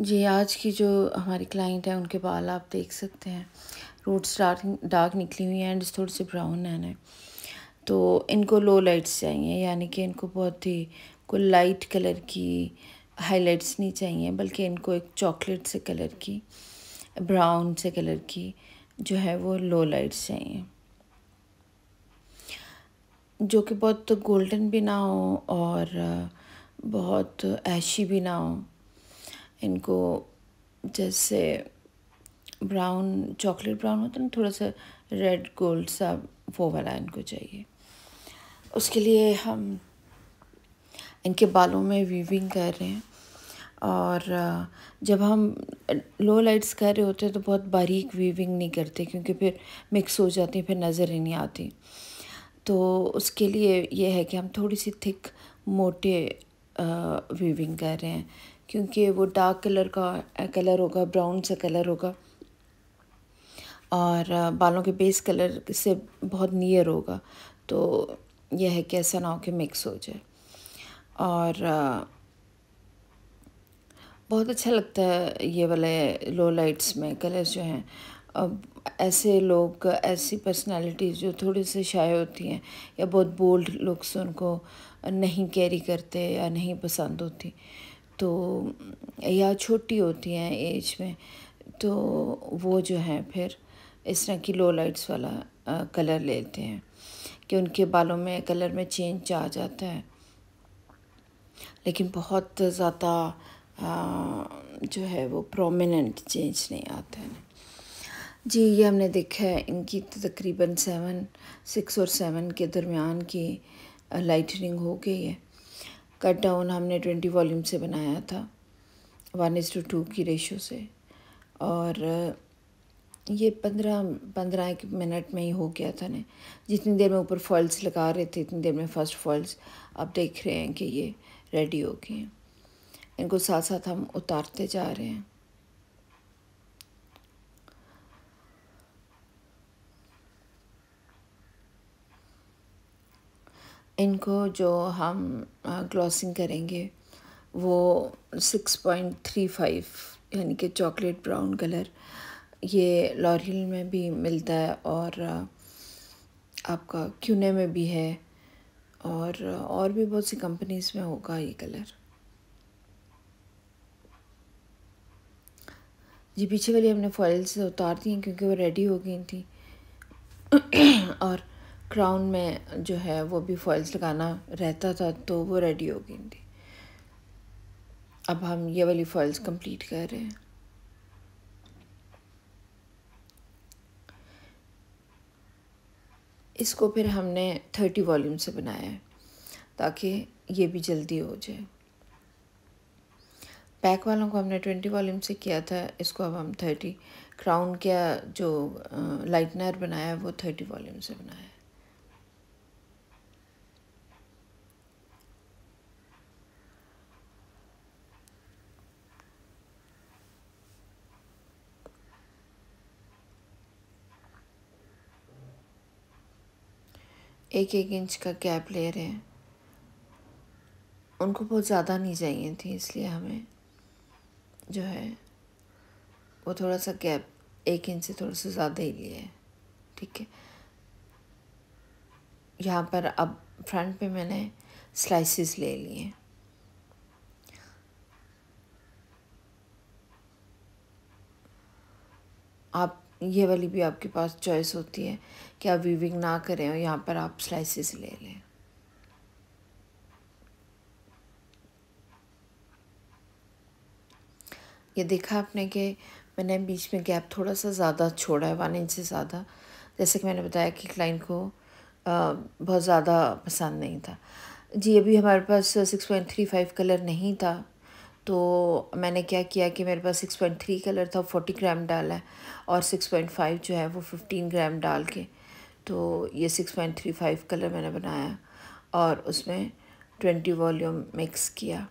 जी आज की जो हमारी क्लाइंट है उनके बाल आप देख सकते हैं रूट्स डार्क डार्क निकली हुई हैं एंड थोड़े से ब्राउन है ना तो इनको लो लाइट्स चाहिए यानी कि इनको बहुत ही कोई लाइट कलर की हाइलाइट्स नहीं चाहिए बल्कि इनको एक चॉकलेट से कलर की ब्राउन से कलर की जो है वो लो लाइट्स चाहिए जो कि बहुत गोल्डन भी ना हो और बहुत ऐशी भी ना हो इनको जैसे ब्राउन चॉकलेट ब्राउन होता है ना थोड़ा सा रेड गोल्ड सा वो वाला इनको चाहिए उसके लिए हम इनके बालों में वीविंग कर रहे हैं और जब हम लो लाइट्स कर रहे होते हैं तो बहुत बारीक वीविंग नहीं करते क्योंकि फिर मिक्स हो जाती है फिर नज़र ही नहीं आती तो उसके लिए ये है कि हम थोड़ी सी थिक मोटे वीविंग कर रहे हैं क्योंकि वो डार्क कलर का कलर होगा ब्राउन सा कलर होगा और बालों के बेस कलर से बहुत नियर होगा तो यह है कि ऐसा ना हो कि मिक्स हो जाए और बहुत अच्छा लगता है ये वाले लो लाइट्स में कलर्स जो हैं अब ऐसे लोग ऐसी पर्सनालिटीज़ जो थोड़ी सी शाये होती हैं या बहुत बोल्ड लुक्स उनको नहीं कैरी करते या नहीं पसंद होती तो या छोटी होती हैं एज में तो वो जो है फिर इस तरह की लो लाइट्स वाला कलर लेते हैं कि उनके बालों में कलर में चेंज आ जाता है लेकिन बहुत ज़्यादा जो है वो प्रोमिनेंट चेंज नहीं आता है जी ये हमने देखा है इनकी तकरीबन सेवन सिक्स और सेवन के दरमियान की लाइटनिंग हो गई है कट डाउन हमने ट्वेंटी वॉल्यूम से बनाया था वन इज़ टू टू की रेशो से और ये पंद्रह पंद्रह एक मिनट में ही हो गया था ने जितनी देर में ऊपर फॉल्स लगा रहे थे इतनी देर में फर्स्ट फॉल्स अब देख रहे हैं कि ये रेडी हो गए हैं इनको साथ साथ हम उतारते जा रहे हैं इनको जो हम ग्लॉसिंग करेंगे वो सिक्स पॉइंट थ्री फाइव यानी कि चॉकलेट ब्राउन कलर ये लॉरियल में भी मिलता है और आपका क्यूने में भी है और और भी बहुत सी कंपनीज़ में होगा ये कलर जी पीछे वाली हमने फॉइल्स से उतार दी क्योंकि वो रेडी हो गई थी और क्राउन में जो है वो भी फॉल्स लगाना रहता था तो वो रेडी हो गई थी अब हम ये वाली फॉल्स कंप्लीट कर रहे हैं इसको फिर हमने थर्टी वॉल्यूम से बनाया है ताकि ये भी जल्दी हो जाए बैक वालों को हमने ट्वेंटी वॉल्यूम से किया था इसको अब हम थर्टी क्राउन का जो लाइटनर बनाया है वो थर्टी वॉल्यूम से बनाया है एक एक इंच का गैप ले रहे हैं उनको बहुत ज़्यादा नहीं चाहिए थी इसलिए हमें जो है वो थोड़ा सा गैप एक इंच से थोड़ा सा ज़्यादा ही लिए है ठीक है यहाँ पर अब फ्रंट पे मैंने स्लाइसेस ले लिए आप ये वाली भी आपके पास चॉइस होती है कि आप वीविंग ना करें और यहाँ पर आप स्लाइसिस ले लें ये देखा आपने कि मैंने बीच में गैप थोड़ा सा ज़्यादा छोड़ा है वन इंच से ज़्यादा जैसे कि मैंने बताया कि क्लाइंट को बहुत ज़्यादा पसंद नहीं था जी अभी हमारे पास six point three five colour नहीं था तो मैंने क्या किया कि मेरे पास 6.3 कलर था 40 ग्राम डाला है और 6.5 जो है वो 15 ग्राम डाल के तो ये 6.35 कलर मैंने बनाया और उसमें 20 वॉल्यूम मिक्स किया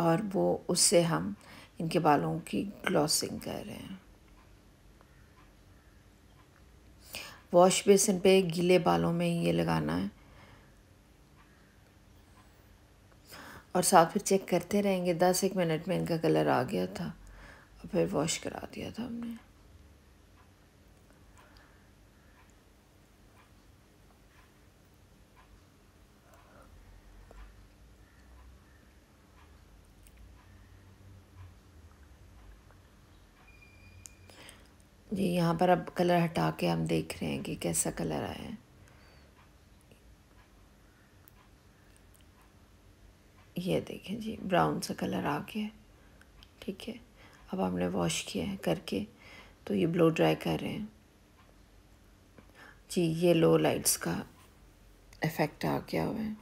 और वो उससे हम इनके बालों की ग्लॉसिंग कर रहे हैं वॉश बेसिन पे गीले बालों में ये लगाना है और साथ फिर चेक करते रहेंगे दस एक मिनट में इनका कलर आ गया था और फिर वॉश करा दिया था हमने जी यहाँ पर अब कलर हटा के हम देख रहे हैं कि कैसा कलर आया है ये देखें जी ब्राउन सा कलर आ गया ठीक है अब हमने वॉश किया है करके तो ये ब्लो ड्राई कर रहे हैं जी ये लो लाइट्स का इफ़ेक्ट आ गया हुआ है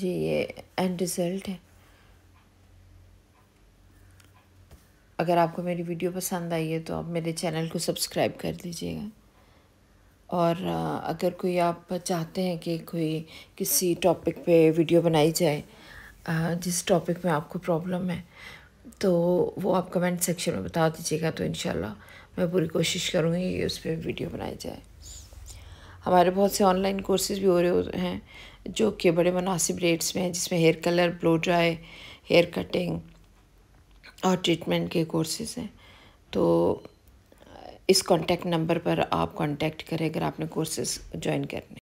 जी ये एंड रिज़ल्ट है अगर आपको मेरी वीडियो पसंद आई है तो आप मेरे चैनल को सब्सक्राइब कर दीजिएगा और अगर कोई आप चाहते हैं कि कोई किसी टॉपिक पे वीडियो बनाई जाए जिस टॉपिक में आपको प्रॉब्लम है तो वो आप कमेंट सेक्शन में बता दीजिएगा तो इन मैं पूरी कोशिश करूँगी कि उस पर वीडियो बनाई जाए हमारे बहुत से ऑनलाइन कोर्सेज भी हो रहे हैं जो कि बड़े मुनासिब रेट्स में हैं जिसमें hair colour blow dry hair cutting और ट्रीटमेंट के कोर्सेज हैं तो इस कांटेक्ट नंबर पर आप कांटेक्ट करें अगर आपने कोर्सेज ज्वाइन करने